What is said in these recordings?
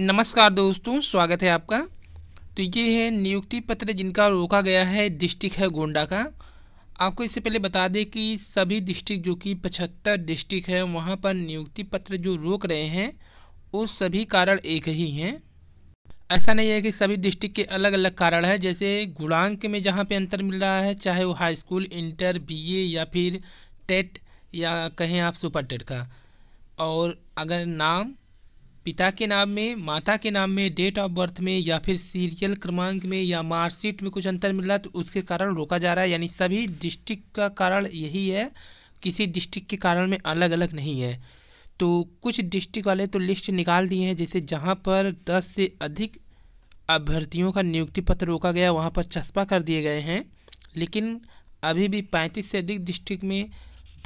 नमस्कार दोस्तों स्वागत है आपका तो ये है नियुक्ति पत्र जिनका रोका गया है डिस्ट्रिक्ट है गोंडा का आपको इससे पहले बता दें कि सभी डिस्ट्रिक्ट जो कि पचहत्तर डिस्ट्रिक्ट है वहाँ पर नियुक्ति पत्र जो रोक रहे हैं वो सभी कारण एक ही हैं ऐसा नहीं है कि सभी डिस्ट्रिक्ट के अलग अलग कारण है जैसे गुणांक में जहाँ पे अंतर मिल रहा है चाहे वो हाई स्कूल इंटर बीए या फिर टेट या कहें आप सुपर टेट का और अगर नाम पिता के नाम में माता के नाम में डेट ऑफ बर्थ में या फिर सीरियल क्रमांक में या मार्कशीट में कुछ अंतर मिल रहा तो उसके कारण रोका जा रहा है यानी सभी डिस्ट्रिक्ट का कारण यही है किसी डिस्ट्रिक्ट के कारण में अलग अलग नहीं है तो कुछ डिस्ट्रिक्ट वाले तो लिस्ट निकाल दिए हैं जैसे जहाँ पर दस से अधिक अभ्यर्थियों का नियुक्ति पत्र रोका गया वहाँ पर चस्पा कर दिए गए हैं लेकिन अभी भी पैंतीस से अधिक डिस्ट्रिक्ट में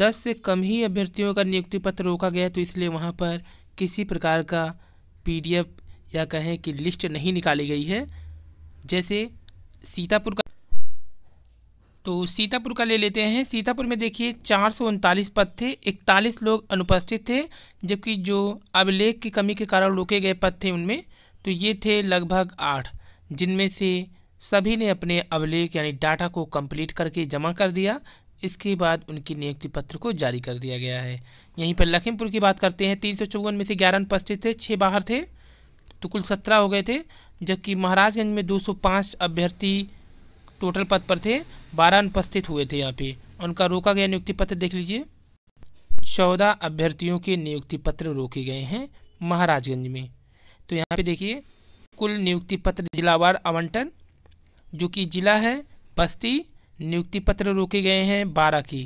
दस से कम ही अभ्यर्थियों का नियुक्ति पत्र रोका गया तो इसलिए वहाँ पर किसी प्रकार का पीडीएफ या कहें कि लिस्ट नहीं निकाली गई है जैसे सीतापुर का तो सीतापुर का ले लेते हैं सीतापुर में देखिए चार पद थे इकतालीस लोग अनुपस्थित थे जबकि जो अभिलेख की कमी के कारण रोके गए पद थे उनमें तो ये थे लगभग आठ जिनमें से सभी ने अपने अभिलेख यानी डाटा को कंप्लीट करके जमा कर दिया इसके बाद उनकी नियुक्ति पत्र को जारी कर दिया गया है यहीं पर लखीमपुर की बात करते हैं तीन सौ चौवन में से ग्यारह अनुपस्थित थे छः बाहर थे तो कुल सत्रह हो गए थे जबकि महाराजगंज में 205 अभ्यर्थी टोटल पद पर थे बारह अनुपस्थित हुए थे यहाँ पे उनका रोका गया नियुक्ति पत्र देख लीजिए चौदह अभ्यर्थियों के नियुक्ति पत्र रोके गए हैं महाराजगंज में तो यहाँ पे देखिए कुल नियुक्ति पत्र जिलावार आवंटन जो कि जिला है बस्ती नियुक्ति पत्र रोके गए हैं बारह की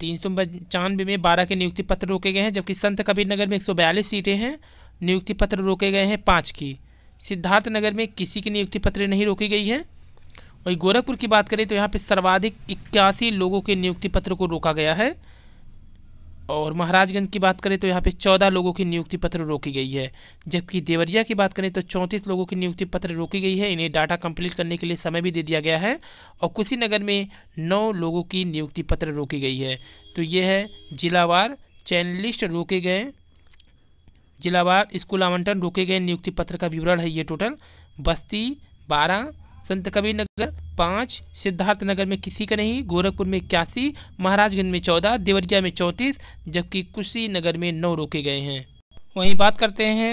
तीन सौ पचानवे में बारह के नियुक्ति पत्र रोके गए हैं जबकि संत कबीरनगर में एक सौ बयालीस सीटें हैं नियुक्ति पत्र रोके गए हैं पाँच की सिद्धार्थ नगर में किसी की नियुक्ति पत्र नहीं रोकी गई है वही गोरखपुर की बात करें तो यहाँ पर सर्वाधिक इक्यासी लोगों के नियुक्ति पत्र को रोका गया है और महाराजगंज की बात करें तो यहाँ पे चौदह लोगों की नियुक्ति पत्र रोकी गई है जबकि देवरिया की बात करें तो चौंतीस लोगों की नियुक्ति पत्र रोकी गई है इन्हें डाटा कंप्लीट करने के लिए समय भी दे दिया गया है और कुशीनगर में नौ लोगों की नियुक्ति पत्र रोकी गई है तो ये है जिलावार चैन लिस्ट रोके गए जिलावार स्कूल आवंटन रोके गए नियुक्ति पत्र का विवरण है ये टोटल बस्ती बारह संत कबीर नगर पाँच सिद्धार्थनगर में किसी का नहीं गोरखपुर में इक्यासी महाराजगंज में चौदह देवरिया में चौंतीस जबकि कुशीनगर में नौ रोके गए हैं वहीं बात करते हैं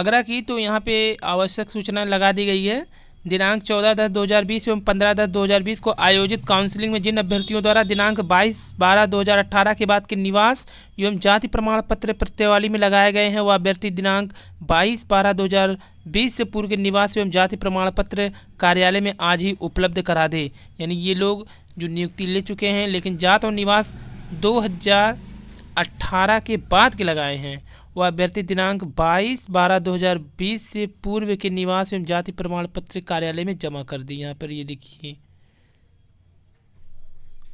आगरा की तो यहाँ पे आवश्यक सूचना लगा दी गई है दिनांक 14 दस 2020 एवं 15 दस 2020 को आयोजित काउंसलिंग में जिन अभ्यर्थियों द्वारा दिनांक 22 बारह 2018 के बाद के निवास एवं जाति प्रमाण पत्र प्रत्यवाली में लगाए गए हैं वह अभ्यर्थी दिनांक 22 बारह 2020 से पूर्व के निवास एवं जाति प्रमाण पत्र कार्यालय में आज ही उपलब्ध करा दे यानी ये लोग जो नियुक्ति ले चुके हैं लेकिन जात और निवास दो के बाद के लगाए हैं वह अभ्यर्थी दिनांक 22 बारह 2020 से पूर्व के निवास एवं जाति प्रमाण पत्र कार्यालय में जमा कर दी यहाँ पर ये देखिए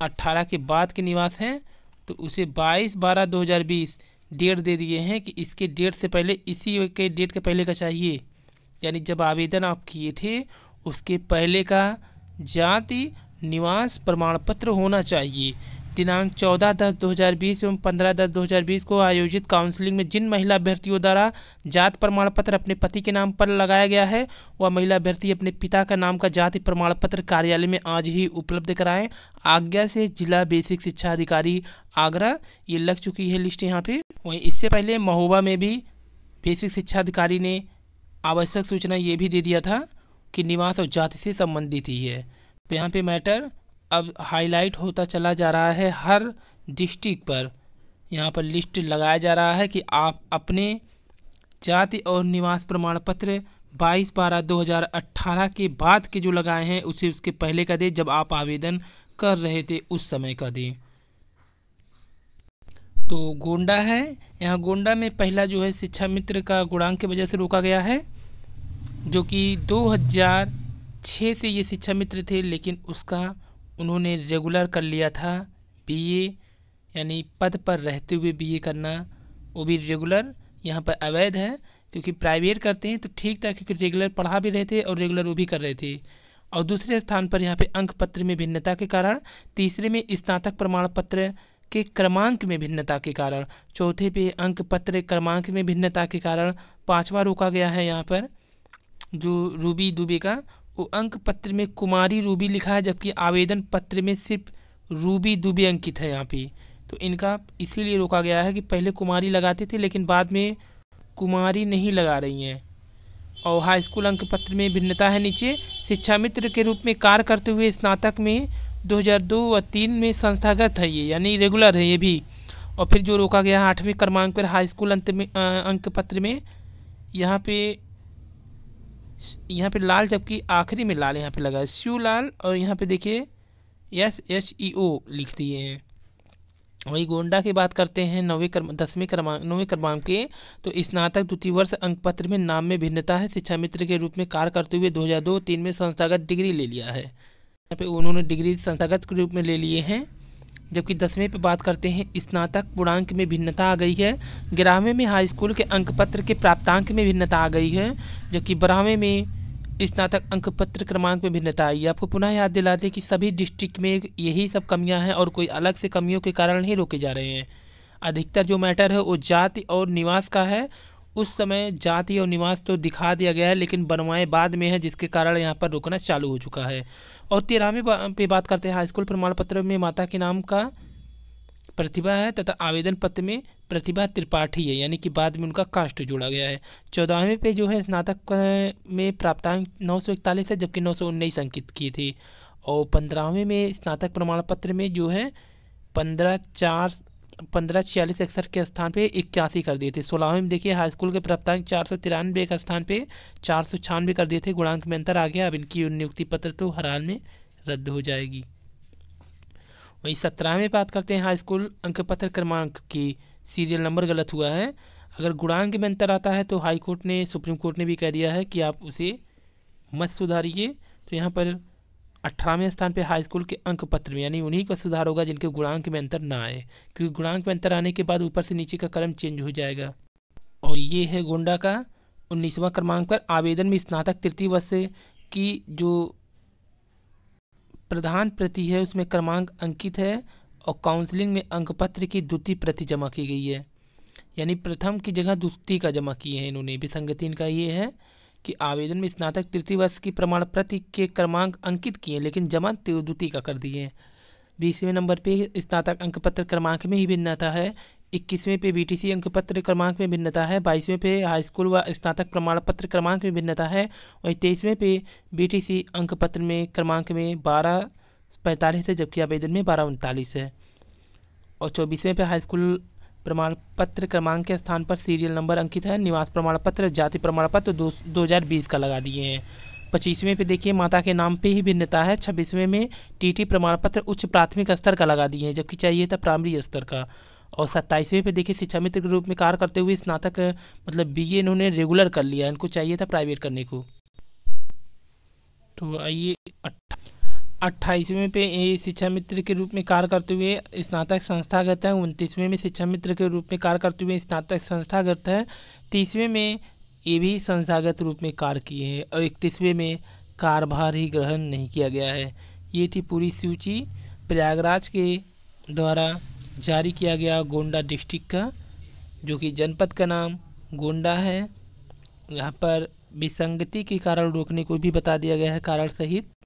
18 के बाद के निवास हैं तो उसे 22 बारह 2020 डेट दे दिए हैं कि इसके डेट से पहले इसी के डेट के पहले का चाहिए यानी जब आवेदन आप किए थे उसके पहले का जाति निवास प्रमाण पत्र होना चाहिए दिनांक 14 दस 2020 एवं 15 दस 2020 को आयोजित काउंसलिंग में जिन महिला अभ्यर्थियों द्वारा जात प्रमाण पत्र अपने पति के नाम पर लगाया गया है वह महिला अभ्यर्थी अपने पिता का नाम का जाति प्रमाण पत्र कार्यालय में आज ही उपलब्ध कराएं आज्ञा से जिला बेसिक शिक्षा अधिकारी आगरा ये लग चुकी है लिस्ट यहाँ पे वहीं इससे पहले महोबा में भी बेसिक शिक्षा अधिकारी ने आवश्यक सूचना ये भी दे दिया था कि निवास और जाति से संबंधित ही है तो यहाँ पे मैटर अब हाईलाइट होता चला जा रहा है हर डिस्ट्रिक्ट पर यहाँ पर लिस्ट लगाया जा रहा है कि आप अपने जाति और निवास प्रमाण पत्र 22 बारह 2018 के बाद के जो लगाए हैं उसे उसके पहले का दें जब आप आवेदन कर रहे थे उस समय का दें तो गोंडा है यहाँ गोंडा में पहला जो है शिक्षा मित्र का गुणांक की वजह से रोका गया है जो कि 2006 से ये शिक्षा मित्र थे लेकिन उसका उन्होंने रेगुलर कर लिया था बीए यानी पद पर रहते हुए बीए करना वो भी रेगुलर यहाँ पर अवैध है क्योंकि प्राइवेट करते हैं तो ठीक था क्योंकि रेगुलर पढ़ा भी रहे थे और रेगुलर वो भी कर रहे थे और दूसरे स्थान पर यहाँ पे अंक पत्र में भिन्नता के कारण तीसरे में स्नातक प्रमाण पत्र के क्रमांक में भिन्नता के कारण चौथे पे अंक पत्र क्रमांक में भिन्नता के कारण पाँचवा रोका गया है यहाँ पर जो रूबी दुबे का अंक पत्र में कुमारी रूबी लिखा है जबकि आवेदन पत्र में सिर्फ रूबी दुबे अंकित है यहाँ पे तो इनका इसीलिए रोका गया है कि पहले कुमारी लगाते थे लेकिन बाद में कुमारी नहीं लगा रही हैं और हाई स्कूल अंक पत्र में भिन्नता है नीचे शिक्षा मित्र के रूप में कार्य करते हुए स्नातक में 2002 और तीन में संस्थागत है ये यानी रेगुलर है ये भी और फिर जो रोका गया है आठवें क्रमांक पर हाई स्कूल अंत में अंक पत्र में यहाँ पे यहाँ पे लाल जबकि आखिरी में लाल यहाँ पे लगा है स्यू लाल और यहाँ पे देखिए एस एच ई ओ लिख दिए हैं वही गोंडा की बात करते हैं नौवीं क्रम दसवीं क्रमांक नौवीं क्रमांक के तो स्नातक द्वितीय वर्ष अंक पत्र में नाम में भिन्नता है शिक्षा मित्र के रूप में कार्य करते हुए दो तीन में संस्थागत डिग्री ले लिया है यहाँ पे उन्होंने डिग्री संस्थागत के रूप में ले लिए हैं जबकि दसवें पे बात करते हैं स्नातक पूर्णांक में भिन्नता आ गई है ग्यारहवें में हाई स्कूल के अंक पत्र के प्राप्तांक में भिन्नता आ गई है जबकि बारहवें में स्नातक अंक पत्र क्रमांक में भिन्नता आई है आपको पुनः याद दिला दें कि सभी डिस्ट्रिक्ट में यही सब कमियां हैं और कोई अलग से कमियों के कारण ही रोके जा रहे हैं अधिकतर जो मैटर है वो जाति और निवास का है उस समय जाति और निवास तो दिखा दिया गया है लेकिन बनवाए बाद में है जिसके कारण यहाँ पर रुकना चालू हो चुका है और तेरहवीं पे बात करते हैं हाईस्कूल प्रमाण पत्र में माता के नाम का प्रतिभा है तथा आवेदन पत्र में प्रतिभा त्रिपाठी है यानी कि बाद में उनका कास्ट जोड़ा गया है चौदहवें पे जो है स्नातक में प्राप्तांक नौ सौ इकतालीस है जबकि नौ सौ उन्नीस अंकित किए थे और पंद्रहवें में स्नातक प्रमाण पत्र में जो है पंद्रह चार पंद्रह छियालीस इकसठ के स्थान पे इक्यासी कर दिए थे सोलहवें में देखिए हाई स्कूल के प्राप्तांक चार सौ तिरानवे के स्थान पे चार सौ छियानवे कर दिए थे गुणांक में अंतर आ गया अब इनकी नियुक्ति पत्र तो हर हाल में रद्द हो जाएगी वहीं सत्रहवें बात करते हैं हाई स्कूल अंक पत्र क्रमांक की सीरियल नंबर गलत हुआ है अगर गुणांक में अंतर आता है तो हाई कोर्ट ने सुप्रीम कोर्ट ने भी कह दिया है कि आप उसे मत सुधारिए तो यहाँ पर अठारहवें स्थान पे हाई स्कूल के अंक पत्र में यानी उन्हीं का सुधार होगा जिनके गुणांक में अंतर ना आए क्योंकि गुणांक में अंतर आने के बाद ऊपर से नीचे का क्रम चेंज हो जाएगा और ये है गोंडा का उन्नीसवां क्रमांक पर आवेदन में स्नातक तृतीय वर्ष की जो प्रधान प्रति है उसमें क्रमांक अंकित है और काउंसलिंग में अंक पत्र की द्वितीय प्रति जमा की गई है यानी प्रथम की जगह द्वितीय का जमा किए हैं इन्होंने विसंगति इनका ये है कि आवेदन में स्नातक तृतीय वर्ष की प्रमाण प्रति के क्रमांक अंकित किए लेकिन जमा द्वितीय का कर दिए बीसवें नंबर पे स्नातक अंक पत्र क्रमांक में ही भिन्नता है इक्कीसवें पे बी टी सी अंक पत्र क्रमांक में भिन्नता है बाईसवें पे हाई स्कूल व स्नातक प्रमाण पत्र क्रमांक में भिन्नता है वहीं तेईसवें पे बी टी सी अंक पत्र में क्रमांक में बारह पैंतालीस है जबकि आवेदन में बारह उनतालीस है और चौबीसवें पे हाई स्कूल प्रमाण पत्र क्रमांक के स्थान पर सीरियल नंबर अंकित है निवास प्रमाण पत्र जाति प्रमाण पत्र दो, दो का लगा दिए हैं पच्चीसवें पे देखिए माता के नाम पे ही भिन्नता है छब्बीसवें में टीटी प्रमाण पत्र उच्च प्राथमिक स्तर का लगा दिए हैं जबकि चाहिए था प्राइमरी स्तर का और सत्ताईसवें पे देखिए शिक्षा मित्र के रूप में कार्य करते हुए स्नातक मतलब बीए इन्होंने रेगुलर कर लिया इनको चाहिए था प्राइवेट करने को तो आइए अट्ठाईसवें पे शिक्षा मित्र के रूप में कार्य करते हुए स्नातक संस्थागत है उनतीसवें में शिक्षा मित्र के रूप में कार्य करते हुए स्नातक संस्थागत है तीसवें में ये भी संस्थागत रूप में कार्य किए हैं और इकतीसवें में कारभार ही ग्रहण नहीं किया गया है ये थी पूरी सूची प्रयागराज के द्वारा जारी किया गया गोंडा डिस्ट्रिक्ट का जो कि जनपद का नाम गोंडा है यहाँ पर विसंगति के कारण रोकने को भी बता दिया गया है कारण सहित